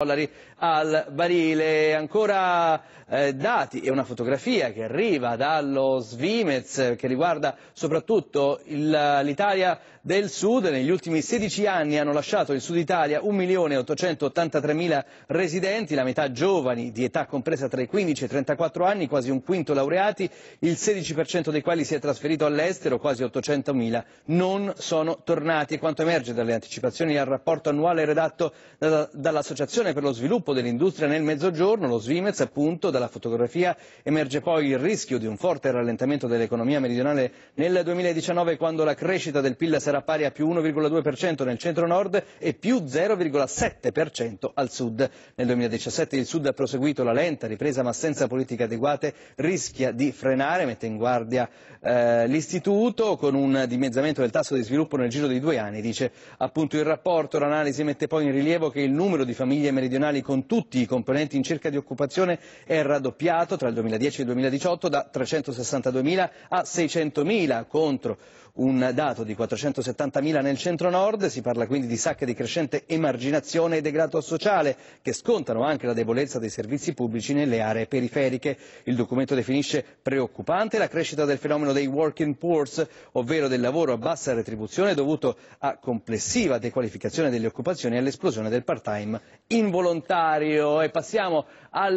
dollari al barile. Ancora eh, dati e una fotografia che arriva dallo Svimez che riguarda soprattutto l'Italia del Sud. Negli ultimi 16 anni hanno lasciato il Sud Italia 1.883.000 residenti, la metà giovani di età compresa tra i 15 e i 34 anni, quasi un quinto laureati, il 16% dei quali si è trasferito all'estero, quasi 800.000 non sono tornati. Quanto emerge dalle anticipazioni al rapporto annuale redatto dall'Associazione Fondazione per lo sviluppo dell'industria nel Mezzogiorno, lo Svimez, appunto, dalla fotografia emerge poi il rischio di un forte rallentamento dell'economia meridionale nel 2019 quando la crescita del PIL sarà pari a più 1,2% nel centro-nord e più 0,7% al sud. Nel 2017 il sud ha proseguito la lenta ripresa ma senza politiche adeguate rischia di frenare, mette in guardia eh, l'istituto con un dimezzamento del tasso di sviluppo nel giro di due anni, dice appunto il rapporto, l'analisi mette poi in rilievo che il numero di famiglie meridionali con tutti i componenti in cerca di occupazione è raddoppiato tra il 2010 e il 2018 da 362.000 a 600.000 contro un dato di 470.000 nel centro-nord, si parla quindi di sacche di crescente emarginazione e degrado sociale che scontano anche la debolezza dei servizi pubblici nelle aree periferiche. Il documento definisce preoccupante la crescita del fenomeno dei working poors, ovvero del lavoro a bassa retribuzione dovuto a complessiva dequalificazione delle occupazioni e all'esplosione del part-time in involontario e passiamo alle